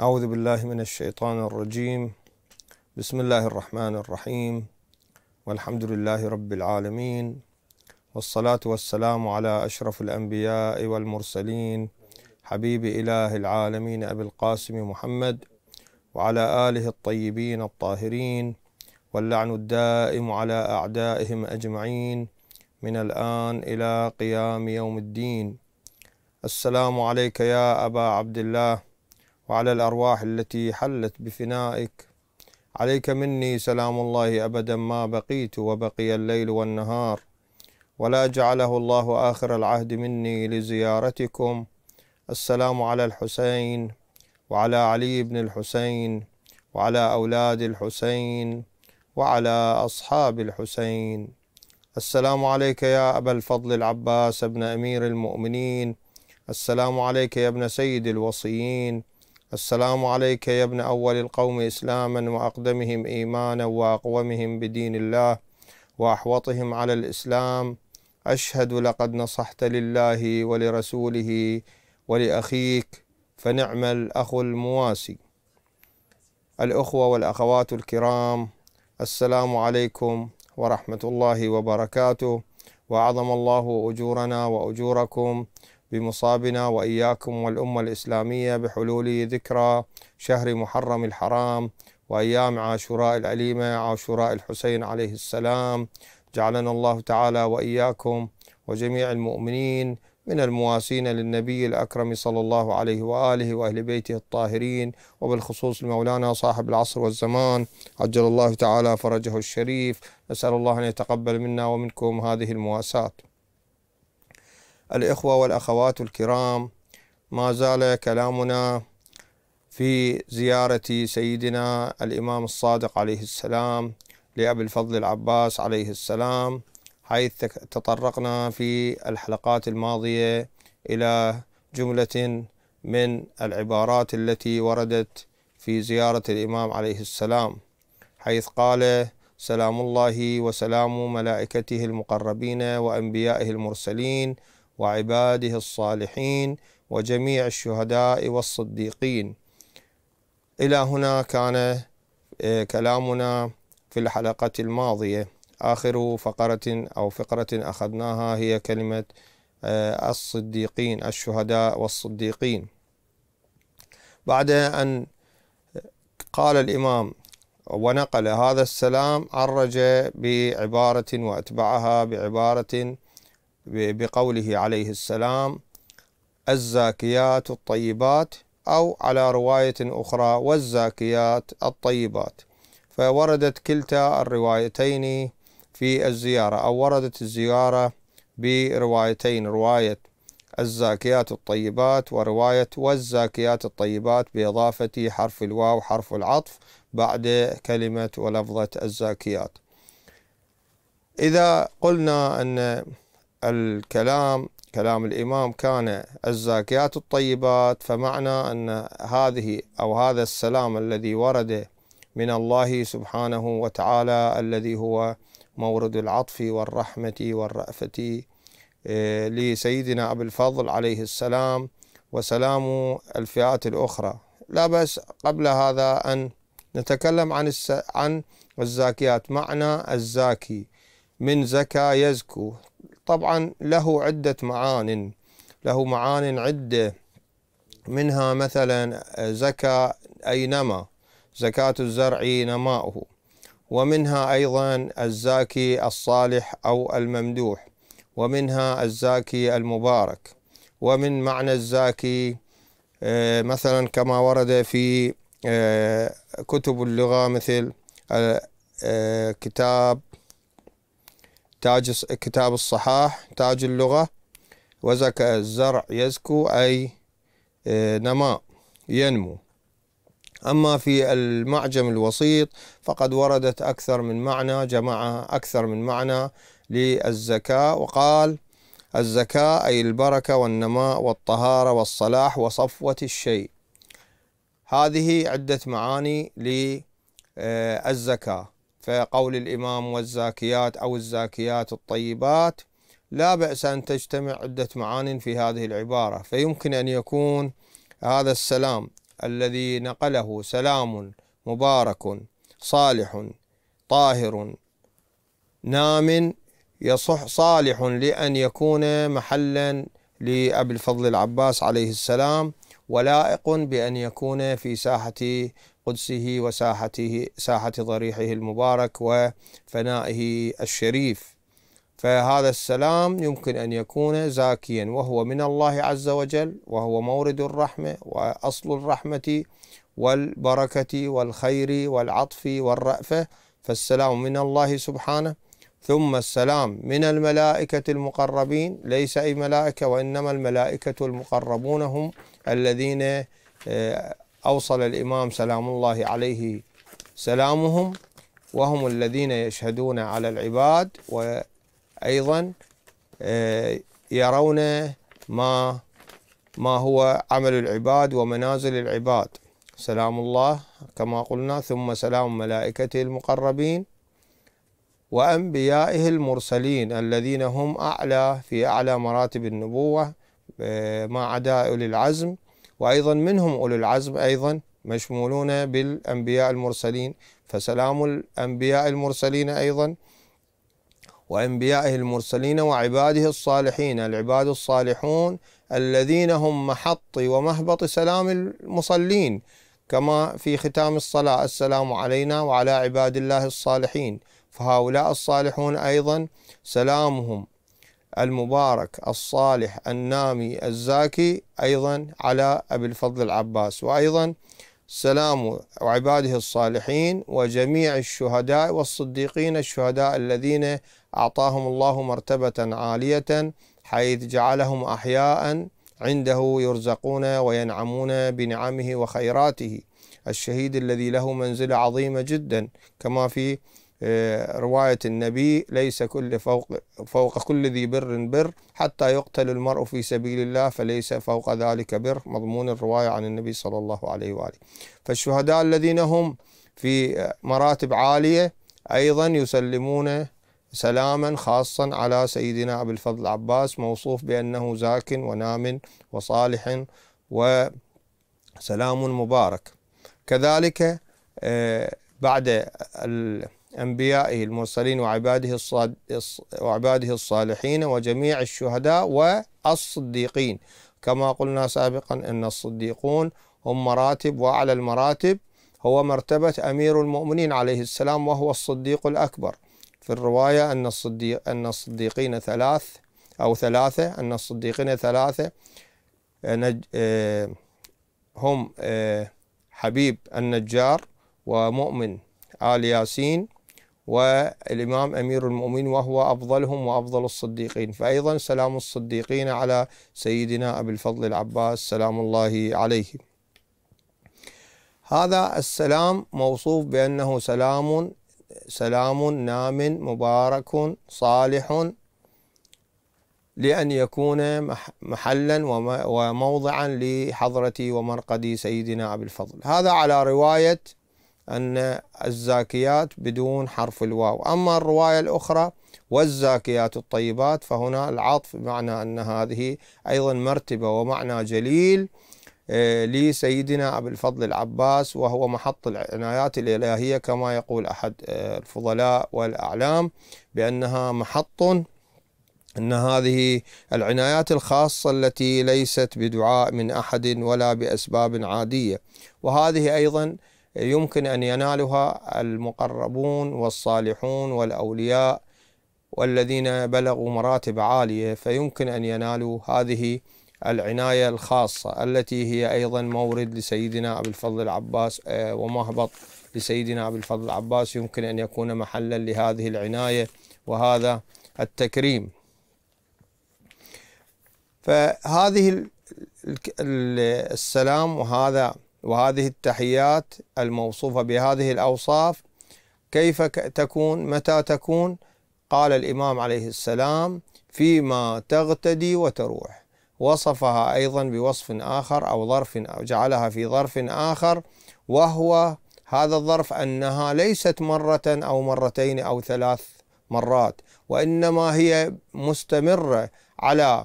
أعوذ بالله من الشيطان الرجيم بسم الله الرحمن الرحيم والحمد لله رب العالمين والصلاة والسلام على أشرف الأنبياء والمرسلين حبيب إله العالمين أبي القاسم محمد وعلى آله الطيبين الطاهرين واللعن الدائم على أعدائهم أجمعين من الآن إلى قيام يوم الدين السلام عليك يا أبا عبد الله وعلى الأرواح التي حلت بفنائك عليك مني سلام الله أبدا ما بقيت وبقي الليل والنهار ولا جعله الله آخر العهد مني لزيارتكم السلام على الحسين وعلى علي بن الحسين وعلى أولاد الحسين وعلى أصحاب الحسين السلام عليك يا أبا الفضل العباس ابن أمير المؤمنين السلام عليك يا ابن سيد الوصيين السلام عليك يا ابن أول القوم إسلاما وأقدمهم إيمانا وأقومهم بدين الله وأحوطهم على الإسلام أشهد لقد نصحت لله ولرسوله ولأخيك فنعم الأخ المواسي الأخوة والأخوات الكرام السلام عليكم ورحمة الله وبركاته وأعظم الله أجورنا وأجوركم بمصابنا وإياكم والأمة الإسلامية بحلول ذكرى شهر محرم الحرام وأيام عاشوراء الأليمة عاشوراء الحسين عليه السلام جعلنا الله تعالى وإياكم وجميع المؤمنين من المواسين للنبي الأكرم صلى الله عليه وآله وأهل بيته الطاهرين وبالخصوص مولانا صاحب العصر والزمان عجل الله تعالى فرجه الشريف نسأل الله أن يتقبل منا ومنكم هذه المواساة الإخوة والأخوات الكرام ما زال كلامنا في زيارة سيدنا الإمام الصادق عليه السلام لأبي الفضل العباس عليه السلام حيث تطرقنا في الحلقات الماضية إلى جملة من العبارات التي وردت في زيارة الإمام عليه السلام حيث قال سلام الله وسلام ملائكته المقربين وأنبيائه المرسلين وعباده الصالحين وجميع الشهداء والصديقين إلى هنا كان آه، كلامنا في الحلقة الماضية آخر فقرة أو فقرة أخذناها هي كلمة آه، الصديقين الشهداء والصديقين بعد أن قال الإمام ونقل هذا السلام عرج بعبارة وأتبعها بعبارة بقوله عليه السلام الزاكيات الطيبات أو على رواية أخرى والزاكيات الطيبات فوردت كلتا الروايتين في الزيارة أو وردت الزيارة بروايتين رواية الزاكيات الطيبات ورواية والزاكيات الطيبات بإضافة حرف الواو حرف العطف بعد كلمة ولفظة الزاكيات إذا قلنا أن الكلام كلام الإمام كان الزاكيات الطيبات فمعنى أن هذه أو هذا السلام الذي ورد من الله سبحانه وتعالى الذي هو مورد العطف والرحمة والرأفة آه، لسيدنا أبو الفضل عليه السلام وسلام الفئات الأخرى لا بس قبل هذا أن نتكلم عن عن الزاكيات معنى الزاكي من زكى يزكو طبعا له عدة معان له معان عدة منها مثلا آه، زكى أي نما زكاة الزرع نماؤه ومنها أيضا الزاكي الصالح أو الممدوح ومنها الزاكي المبارك ومن معنى الزاكي آه، مثلا كما ورد في آه، كتب اللغة مثل كتاب تاج كتاب الصحاح تاج اللغة وزكى الزرع يزكو أي آه، نماء ينمو أما في المعجم الوسيط فقد وردت أكثر من معنى جمع أكثر من معنى للزكاة وقال الزكاة أي البركة والنماء والطهارة والصلاح وصفوة الشيء هذه عدة معاني للزكاة فقول الإمام والزاكيات أو الزاكيات الطيبات لا بأس أن تجتمع عدة معان في هذه العبارة فيمكن أن يكون هذا السلام الذي نقله سلام مبارك صالح طاهر نام يصح صالح لأن يكون محلا لأبي الفضل العباس عليه السلام ولائق بأن يكون في ساحة قدسه وساحته ساحة ضريحه المبارك وفنائه الشريف فهذا السلام يمكن أن يكون زاكيا وهو من الله عز وجل وهو مورد الرحمة وأصل الرحمة والبركة والخير والعطف والرأفة فالسلام من الله سبحانه ثم السلام من الملائكة المقربين ليس أي ملائكة وإنما الملائكة المقربون هم الذين آه، أوصل الإمام سلام الله عليه سلامهم وهم الذين يشهدون على العباد وأيضا آه، يرون ما ما هو عمل العباد ومنازل العباد سلام الله كما قلنا ثم سلام ملائكته المقربين وأنبيائه المرسلين الذين هم أعلى في أعلى مراتب النبوة آه، ما عدا أولي العزم وأيضا منهم أولي العزم أيضا مشمولون بالأنبياء المرسلين فسلام الأنبياء المرسلين أيضا وأنبيائه المرسلين وعباده الصالحين العباد الصالحون الذين هم محط ومهبط سلام المصلين كما في ختام الصلاة السلام علينا وعلى عباد الله الصالحين فهؤلاء الصالحون أيضا سلامهم المبارك الصالح النامي الزاكي أيضا على أبي الفضل العباس وأيضا سلام عباده الصالحين وجميع الشهداء والصديقين الشهداء الذين أعطاهم الله مرتبة عالية حيث جعلهم أحياء عنده يرزقون وينعمون بنعمه وخيراته الشهيد الذي له منزلة عظيمة جدا كما في آه، رواية النبي ليس كل فوق, فوق كل ذي بر بر حتى يقتل المرء في سبيل الله فليس فوق ذلك بر مضمون الرواية عن النبي صلى الله عليه وآله فالشهداء الذين هم في مراتب عالية أيضا يسلمون سلاما خاصا على سيدنا أبي الفضل العباس موصوف بأنه زاك ونام وصالح وسلام مبارك كذلك آه، بعد أنبيائه المرسلين وعباده الصاد... وعباده الصالحين وجميع الشهداء والصديقين كما قلنا سابقا أن الصديقون هم مراتب وأعلى المراتب هو مرتبة أمير المؤمنين عليه السلام وهو الصديق الأكبر في الرواية أن الصديق أن الصديقين ثلاث أو ثلاثة أن الصديقين ثلاثة آه، آه، هم آه، حبيب النجار ومؤمن آل ياسين والإمام أمير المؤمنين وهو أفضلهم وأفضل الصديقين فأيضا سلام الصديقين على سيدنا أبي الفضل العباس سلام الله عليه هذا السلام موصوف بأنه سلام سلام نام مبارك صالح لأن يكون محلا وموضعا لحضرة ومرقد سيدنا أبي الفضل هذا على رواية أن الزاكيات بدون حرف الواو أما الرواية الأخرى والزاكيات الطيبات فهنا العطف بمعنى أن هذه أيضا مرتبة ومعنى جليل آه، لسيدنا أبو الفضل العباس وهو محط العنايات الإلهية كما يقول أحد آه، الفضلاء والأعلام بأنها محط أن هذه العنايات الخاصة التي ليست بدعاء من أحد ولا بأسباب عادية وهذه أيضا يمكن أن ينالها المقربون والصالحون والأولياء والذين بلغوا مراتب عالية فيمكن أن ينالوا هذه العناية الخاصة التي هي أيضا مورد لسيدنا أبي الفضل العباس آه، ومهبط لسيدنا أبي الفضل العباس يمكن أن يكون محلا لهذه العناية وهذا التكريم فهذه السلام وهذا وهذه التحيات الموصوفة بهذه الأوصاف كيف تكون متى تكون قال الإمام عليه السلام فيما تغتدي وتروح وصفها أيضا بوصف آخر أو ظرف أو جعلها في ظرف آخر وهو هذا الظرف أنها ليست مرة أو مرتين أو ثلاث مرات وإنما هي مستمرة على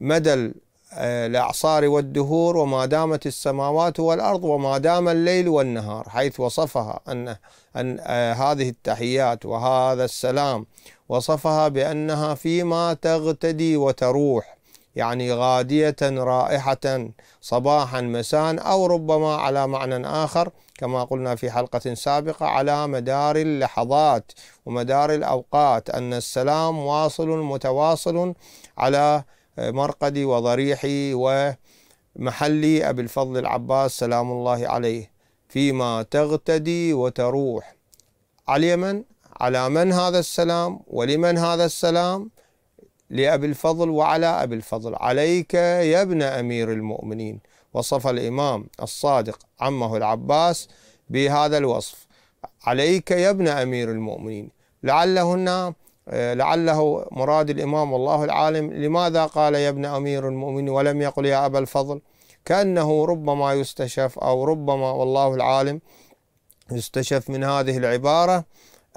مدى آه، الأعصار والدهور وما دامت السماوات والأرض وما دام الليل والنهار حيث وصفها أن, أن آه، هذه التحيات وهذا السلام وصفها بأنها فيما تغتدي وتروح يعني غادية رائحة صباحا مساء أو ربما على معنى آخر كما قلنا في حلقة سابقة على مدار اللحظات ومدار الأوقات أن السلام واصل متواصل على مرقدي وضريحي ومحلي أبي الفضل العباس سلام الله عليه فيما تغتدي وتروح على من؟ على من هذا السلام ولمن هذا السلام؟ لأبي الفضل وعلى أبي الفضل عليك يا ابن أمير المؤمنين وصف الإمام الصادق عمه العباس بهذا الوصف عليك يا ابن أمير المؤمنين لعلهن هنا آه، لعله مراد الإمام والله العالم لماذا قال يا ابن أمير المؤمنين ولم يقل يا أبا الفضل كأنه ربما يستشف أو ربما والله العالم يستشف من هذه العبارة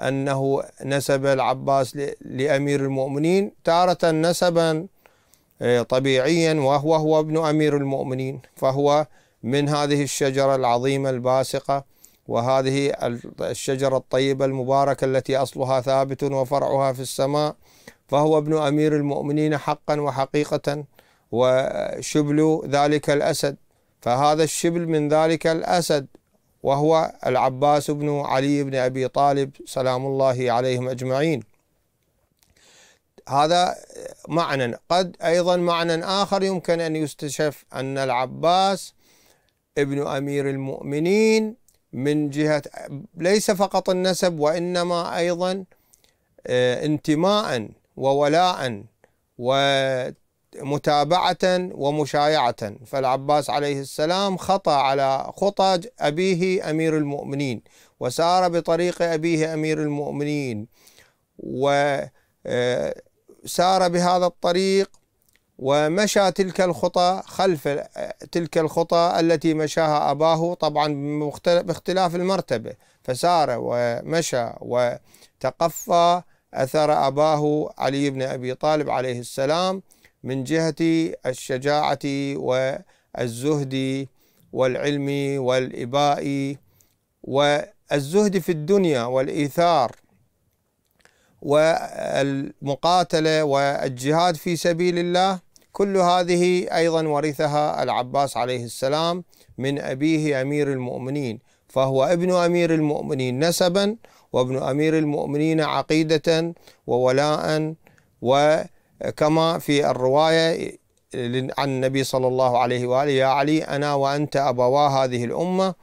أنه نسب العباس لأمير المؤمنين تارة نسبا آه، طبيعيا وهو هو ابن أمير المؤمنين فهو من هذه الشجرة العظيمة الباسقة وهذه الشجرة الطيبة المباركة التي أصلها ثابت وفرعها في السماء فهو ابن أمير المؤمنين حقا وحقيقة وشبل ذلك الأسد فهذا الشبل من ذلك الأسد وهو العباس بن علي بن أبي طالب سلام الله عليهم أجمعين هذا معنى قد أيضا معنى آخر يمكن أن يستشف أن العباس ابن أمير المؤمنين من جهة ليس فقط النسب وإنما أيضا آه، انتماء وولاء ومتابعة ومشايعة فالعباس عليه السلام خطى على خطى أبيه أمير المؤمنين وسار بطريق أبيه أمير المؤمنين وسار آه، بهذا الطريق ومشى تلك الخطى خلف تلك الخطى التي مشاها أباه طبعا باختلاف المرتبة فسار ومشى وتقفى أثر أباه علي بن أبي طالب عليه السلام من جهة الشجاعة والزهد والعلم والإباء والزهد في الدنيا والإيثار والمقاتلة والجهاد في سبيل الله كل هذه أيضا ورثها العباس عليه السلام من أبيه أمير المؤمنين فهو ابن أمير المؤمنين نسبا وابن أمير المؤمنين عقيدة وولاء وكما في الرواية عن النبي صلى الله عليه وآله يا علي أنا وأنت أبوا هذه الأمة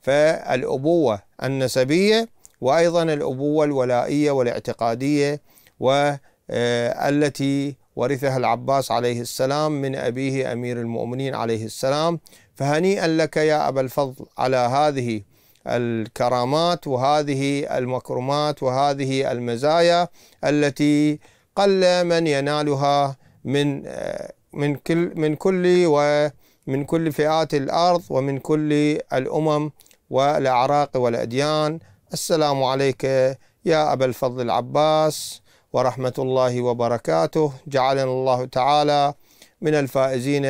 فالأبوة النسبية وأيضا الأبوة الولائية والاعتقادية والتي آه، ورثها العباس عليه السلام من أبيه أمير المؤمنين عليه السلام فهنيئا لك يا أبا الفضل على هذه الكرامات وهذه المكرمات وهذه المزايا التي قل من ينالها من من كل من كل ومن كل فئات الارض ومن كل الامم والاعراق والاديان السلام عليك يا ابا الفضل العباس ورحمة الله وبركاته جعلنا الله تعالى من الفائزين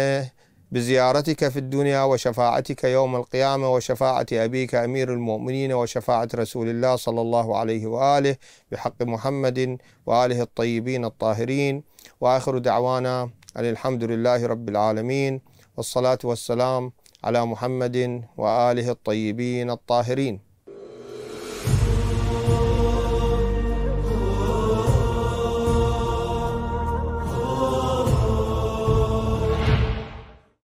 بزيارتك في الدنيا وشفاعتك يوم القيامة وشفاعة أبيك أمير المؤمنين وشفاعة رسول الله صلى الله عليه وآله بحق محمد وآله الطيبين الطاهرين وآخر دعوانا أن الحمد لله رب العالمين والصلاة والسلام على محمد وآله الطيبين الطاهرين